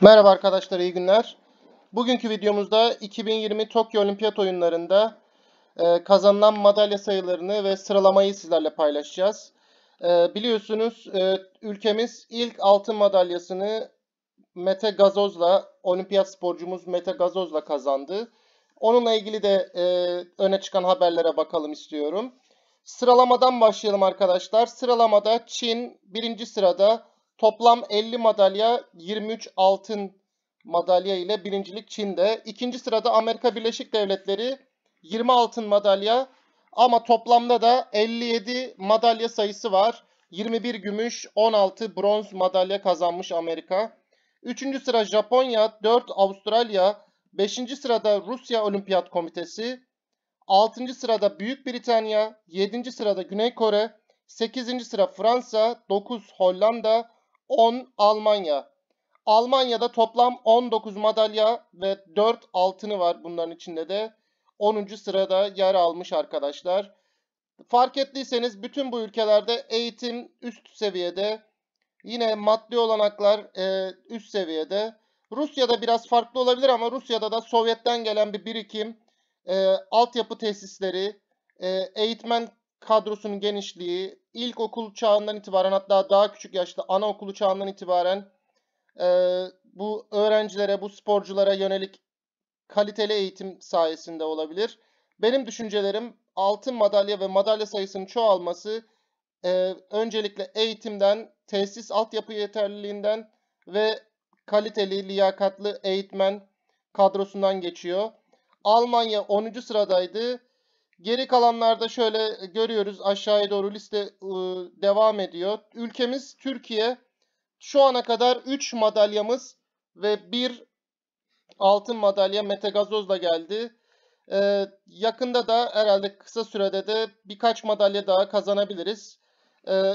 Merhaba arkadaşlar, iyi günler. Bugünkü videomuzda 2020 Tokyo Olimpiyat Oyunları'nda e, kazanılan madalya sayılarını ve sıralamayı sizlerle paylaşacağız. E, biliyorsunuz e, ülkemiz ilk altın madalyasını Mete Gazoz'la, olimpiyat sporcumuz Mete Gazoz'la kazandı. Onunla ilgili de öne çıkan haberlere bakalım istiyorum. Sıralamadan başlayalım arkadaşlar. Sıralamada Çin birinci sırada Toplam 50 madalya, 23 altın madalya ile birincilik Çin'de. İkinci sırada Amerika Birleşik Devletleri 20 altın madalya ama toplamda da 57 madalya sayısı var. 21 gümüş, 16 bronz madalya kazanmış Amerika. Üçüncü sıra Japonya, 4 Avustralya, 5. sırada Rusya Olimpiyat Komitesi, 6. sırada Büyük Britanya, 7. sırada Güney Kore, 8. sıra Fransa, 9 Hollanda, 10 Almanya. Almanya'da toplam 19 madalya ve 4 altını var. Bunların içinde de 10. sırada yer almış arkadaşlar. Fark ettiyseniz bütün bu ülkelerde eğitim üst seviyede. Yine maddi olanaklar e, üst seviyede. Rusya'da biraz farklı olabilir ama Rusya'da da Sovyet'ten gelen bir birikim, e, altyapı tesisleri, e, eğitmen kadrosunun genişliği, ilkokul çağından itibaren hatta daha küçük yaşta anaokulu çağından itibaren e, bu öğrencilere, bu sporculara yönelik kaliteli eğitim sayesinde olabilir. Benim düşüncelerim altın madalya ve madalya sayısının çoğalması e, öncelikle eğitimden, tesis altyapı yeterliliğinden ve kaliteli, liyakatlı eğitmen kadrosundan geçiyor. Almanya 10. sıradaydı. Geri kalanlarda şöyle görüyoruz aşağıya doğru liste ıı, devam ediyor. Ülkemiz Türkiye. Şu ana kadar 3 madalyamız ve 1 altın madalya Metagazoz'la geldi. Ee, yakında da herhalde kısa sürede de birkaç madalya daha kazanabiliriz. Ee,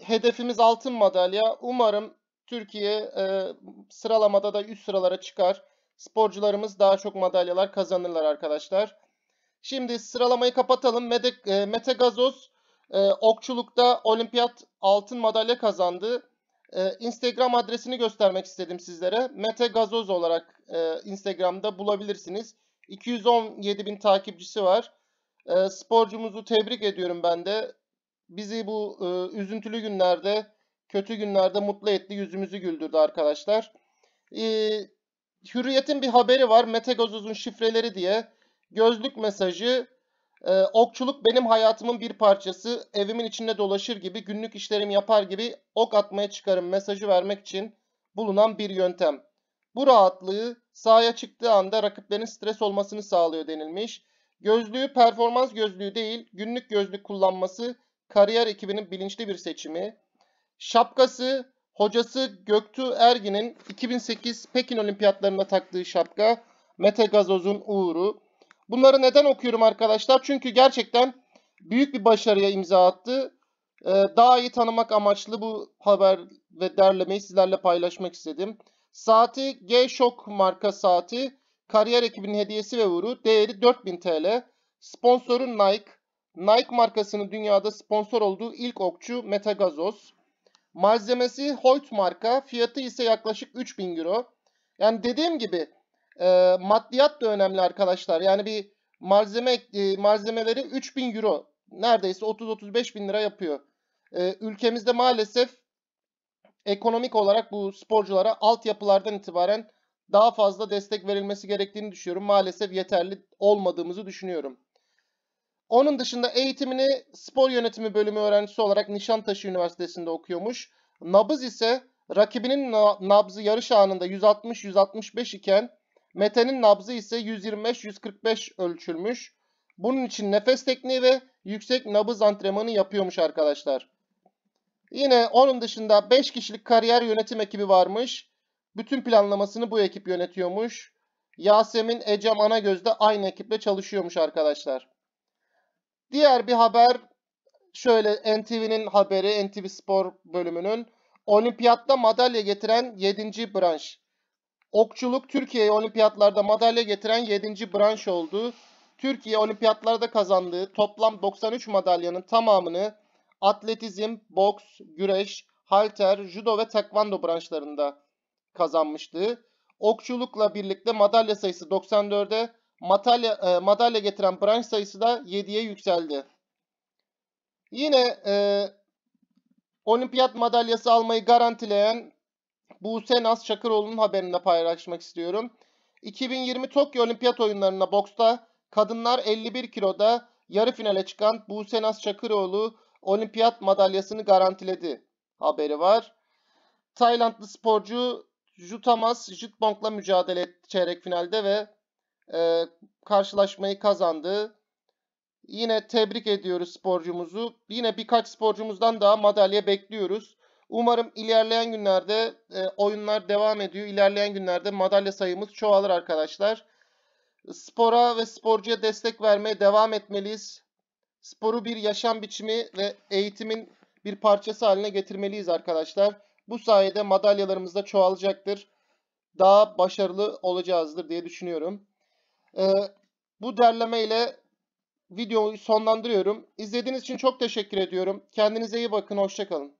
hedefimiz altın madalya. Umarım Türkiye e, sıralamada da üst sıralara çıkar. Sporcularımız daha çok madalyalar kazanırlar arkadaşlar. Şimdi sıralamayı kapatalım. Mete, e, Mete Gazoz e, okçulukta olimpiyat altın madalya kazandı. E, Instagram adresini göstermek istedim sizlere. Mete Gazoz olarak e, Instagram'da bulabilirsiniz. 217 bin takipçisi var. E, sporcumuzu tebrik ediyorum ben de. Bizi bu e, üzüntülü günlerde, kötü günlerde mutlu etti, yüzümüzü güldürdü arkadaşlar. E, Hürriyet'in bir haberi var. Mete Gazoz'un şifreleri diye. Gözlük mesajı e, okçuluk benim hayatımın bir parçası. Evimin içinde dolaşır gibi, günlük işlerimi yapar gibi ok atmaya çıkarım mesajı vermek için bulunan bir yöntem. Bu rahatlığı sahaya çıktığı anda rakiplerin stres olmasını sağlıyor denilmiş. Gözlüğü performans gözlüğü değil, günlük gözlük kullanması kariyer ekibinin bilinçli bir seçimi. Şapkası hocası Göktuğ Ergin'in 2008 Pekin Olimpiyatlarında taktığı şapka. Mete Gazoz'un uğuru. Bunları neden okuyorum arkadaşlar? Çünkü gerçekten büyük bir başarıya imza attı. Ee, daha iyi tanımak amaçlı bu haber ve derlemeyi sizlerle paylaşmak istedim. Saati G-Shock marka saati. Kariyer ekibinin hediyesi ve uğru. Değeri 4000 TL. Sponsoru Nike. Nike markasının dünyada sponsor olduğu ilk okçu Metagazoz. Malzemesi Hoyt marka. Fiyatı ise yaklaşık 3000 euro. Yani dediğim gibi e, maddiyat da önemli arkadaşlar. Yani bir malzeme e, malzemeleri 3000 euro neredeyse 30-35 bin lira yapıyor. E, ülkemizde maalesef ekonomik olarak bu sporculara altyapılardan itibaren daha fazla destek verilmesi gerektiğini düşünüyorum. Maalesef yeterli olmadığımızı düşünüyorum. Onun dışında eğitimini spor yönetimi bölümü öğrencisi olarak Nişantaşı Üniversitesi'nde okuyormuş. Nabız ise rakibinin nabzı yarış anında 160-165 iken Mete'nin nabzı ise 125-145 ölçülmüş. Bunun için nefes tekniği ve yüksek nabız antrenmanı yapıyormuş arkadaşlar. Yine onun dışında 5 kişilik kariyer yönetim ekibi varmış. Bütün planlamasını bu ekip yönetiyormuş. Yasemin, Ecem, Anagöz de aynı ekiple çalışıyormuş arkadaşlar. Diğer bir haber şöyle NTV'nin haberi NTV Spor bölümünün. Olimpiyatta madalya getiren 7. branş. Okçuluk Türkiye'ye olimpiyatlarda madalya getiren 7. branş oldu. Türkiye olimpiyatlarda kazandığı toplam 93 madalyanın tamamını atletizm, boks, güreş, halter, judo ve tekvando branşlarında kazanmıştı. Okçulukla birlikte madalya sayısı 94'e, madalya, e, madalya getiren branş sayısı da 7'ye yükseldi. Yine e, olimpiyat madalyası almayı garantileyen Buse Naz Çakıroğlu'nun haberini paylaşmak istiyorum. 2020 Tokyo Olimpiyat Oyunlarında boksta kadınlar 51 kiloda yarı finale çıkan Buse Naz Çakıroğlu olimpiyat madalyasını garantiledi haberi var. Taylandlı sporcu Jutamas Jutbong'la mücadele etti çeyrek finalde ve e, karşılaşmayı kazandı. Yine tebrik ediyoruz sporcumuzu. Yine birkaç sporcumuzdan daha madalya bekliyoruz. Umarım ilerleyen günlerde e, oyunlar devam ediyor. İlerleyen günlerde madalya sayımız çoğalır arkadaşlar. Spora ve sporcuya destek vermeye devam etmeliyiz. Sporu bir yaşam biçimi ve eğitimin bir parçası haline getirmeliyiz arkadaşlar. Bu sayede madalyalarımız da çoğalacaktır. Daha başarılı olacağızdır diye düşünüyorum. Ee, bu derleme ile videoyu sonlandırıyorum. İzlediğiniz için çok teşekkür ediyorum. Kendinize iyi bakın. Hoşçakalın.